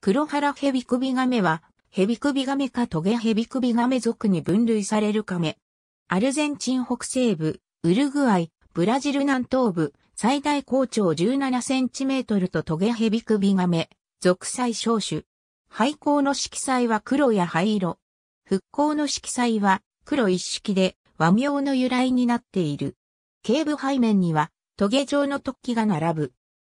黒原ヘビクビガメは、ヘビクビガメかトゲヘビクビガメ属に分類されるカメ。アルゼンチン北西部、ウルグアイ、ブラジル南東部、最大高長17センチメートルとトゲヘビクビガメ、属最小種。廃校の色彩は黒や灰色。復興の色彩は黒一色で和名の由来になっている。頸部背面にはトゲ状の突起が並ぶ。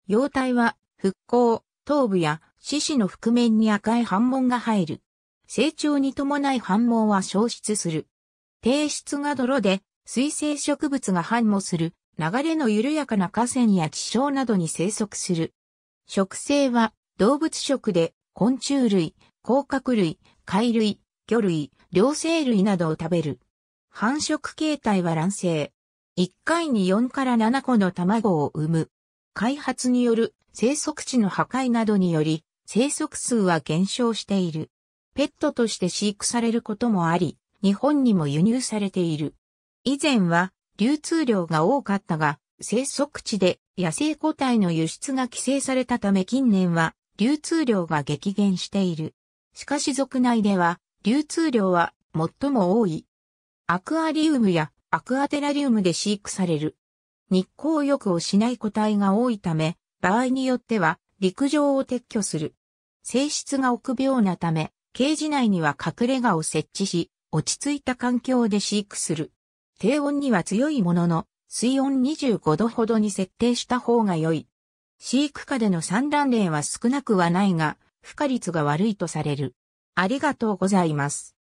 様態は復興、頭部や獅子の覆面に赤い反紋が入る。成長に伴い反紋は消失する。低質が泥で、水生植物が反茂する、流れの緩やかな河川や地層などに生息する。植生は動物食で昆虫類、甲殻類、貝類、魚類、両生類などを食べる。繁殖形態は卵生。1回に4から7個の卵を産む。開発による生息地の破壊などにより生息数は減少している。ペットとして飼育されることもあり、日本にも輸入されている。以前は流通量が多かったが、生息地で野生個体の輸出が規制されたため近年は流通量が激減している。しかし族内では流通量は最も多い。アクアリウムやアクアテラリウムで飼育される。日光浴をしない個体が多いため、場合によっては陸上を撤去する。性質が臆病なため、ケージ内には隠れ家を設置し、落ち着いた環境で飼育する。低温には強いものの、水温25度ほどに設定した方が良い。飼育下での産卵例は少なくはないが、孵化率が悪いとされる。ありがとうございます。